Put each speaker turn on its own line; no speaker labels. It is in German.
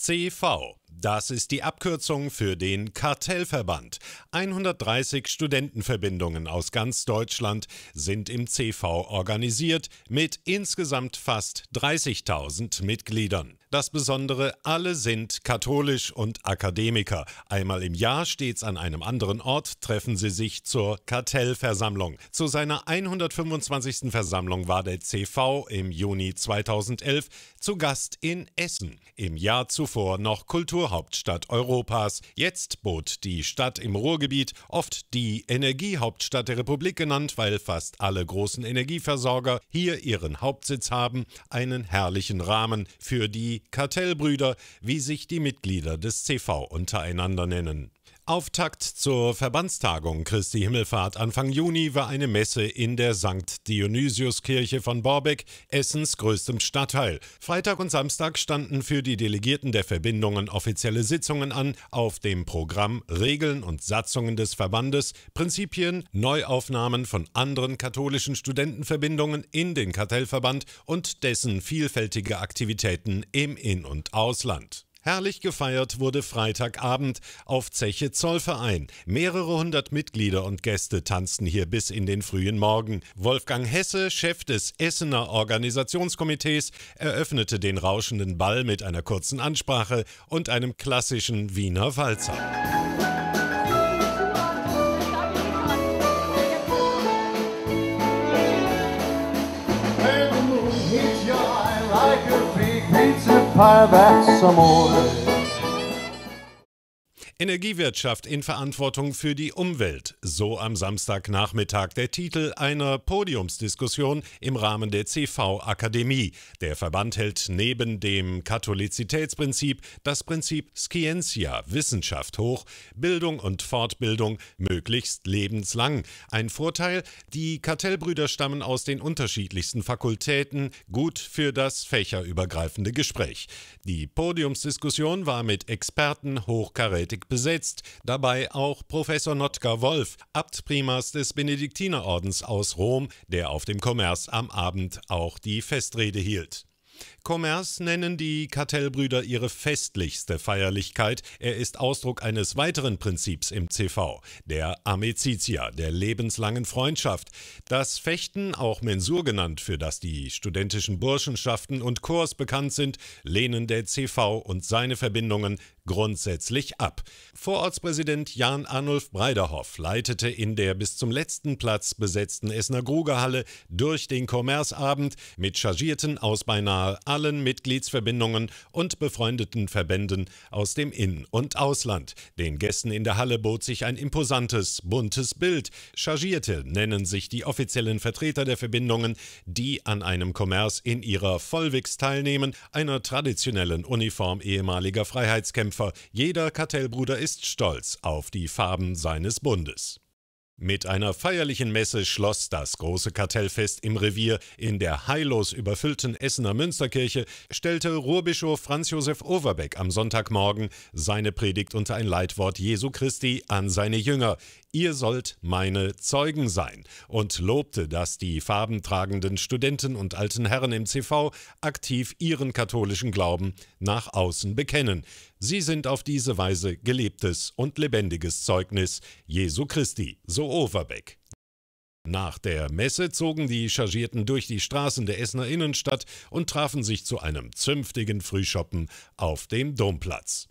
CV. Das ist die Abkürzung für den Kartellverband. 130 Studentenverbindungen aus ganz Deutschland sind im CV organisiert mit insgesamt fast 30.000 Mitgliedern. Das Besondere, alle sind katholisch und Akademiker. Einmal im Jahr, stets an einem anderen Ort, treffen sie sich zur Kartellversammlung. Zu seiner 125. Versammlung war der CV im Juni 2011 zu Gast in Essen. Im Jahr zuvor noch Kulturhauptstadt Europas. Jetzt bot die Stadt im Ruhrgebiet, oft die Energiehauptstadt der Republik genannt, weil fast alle großen Energieversorger hier ihren Hauptsitz haben, einen herrlichen Rahmen für die Kartellbrüder, wie sich die Mitglieder des CV untereinander nennen. Auftakt zur Verbandstagung Christi Himmelfahrt Anfang Juni war eine Messe in der St. Dionysius-Kirche von Borbeck, Essens größtem Stadtteil. Freitag und Samstag standen für die Delegierten der Verbindungen offizielle Sitzungen an, auf dem Programm Regeln und Satzungen des Verbandes, Prinzipien, Neuaufnahmen von anderen katholischen Studentenverbindungen in den Kartellverband und dessen vielfältige Aktivitäten im In- und Ausland. Herrlich gefeiert wurde Freitagabend auf Zeche Zollverein. Mehrere hundert Mitglieder und Gäste tanzten hier bis in den frühen Morgen. Wolfgang Hesse, Chef des Essener Organisationskomitees, eröffnete den rauschenden Ball mit einer kurzen Ansprache und einem klassischen Wiener Walzer. fire back some more. Energiewirtschaft in Verantwortung für die Umwelt. So am Samstagnachmittag der Titel einer Podiumsdiskussion im Rahmen der CV Akademie. Der Verband hält neben dem Katholizitätsprinzip das Prinzip Scientia, Wissenschaft hoch, Bildung und Fortbildung möglichst lebenslang. Ein Vorteil, die Kartellbrüder stammen aus den unterschiedlichsten Fakultäten, gut für das fächerübergreifende Gespräch. Die Podiumsdiskussion war mit Experten hochkarätig besetzt, dabei auch Professor Notka Wolf, Abtprimas des Benediktinerordens aus Rom, der auf dem Kommerz am Abend auch die Festrede hielt. Kommerz nennen die Kartellbrüder ihre festlichste Feierlichkeit. Er ist Ausdruck eines weiteren Prinzips im CV, der Amicitia, der lebenslangen Freundschaft. Das Fechten, auch Mensur genannt, für das die studentischen Burschenschaften und Chors bekannt sind, lehnen der CV und seine Verbindungen grundsätzlich ab. Vorortspräsident Jan Arnulf Breiderhoff leitete in der bis zum letzten Platz besetzten Essener Grugerhalle durch den Kommerzabend mit Chargierten aus beinahe allen Mitgliedsverbindungen und befreundeten Verbänden aus dem In- und Ausland. Den Gästen in der Halle bot sich ein imposantes, buntes Bild. Chargierte nennen sich die offiziellen Vertreter der Verbindungen, die an einem Kommerz in ihrer Vollwix teilnehmen, einer traditionellen Uniform ehemaliger Freiheitskämpfer Kämpfer, jeder Kartellbruder ist stolz auf die Farben seines Bundes. Mit einer feierlichen Messe schloss das große Kartellfest im Revier in der heillos überfüllten Essener Münsterkirche, stellte Ruhrbischof Franz Josef Overbeck am Sonntagmorgen seine Predigt unter ein Leitwort Jesu Christi an seine Jünger. Ihr sollt meine Zeugen sein und lobte, dass die farbentragenden Studenten und alten Herren im CV aktiv ihren katholischen Glauben nach außen bekennen. Sie sind auf diese Weise gelebtes und lebendiges Zeugnis Jesu Christi, so Overbeck. Nach der Messe zogen die Chargierten durch die Straßen der Essener Innenstadt und trafen sich zu einem zünftigen Frühschoppen auf dem Domplatz.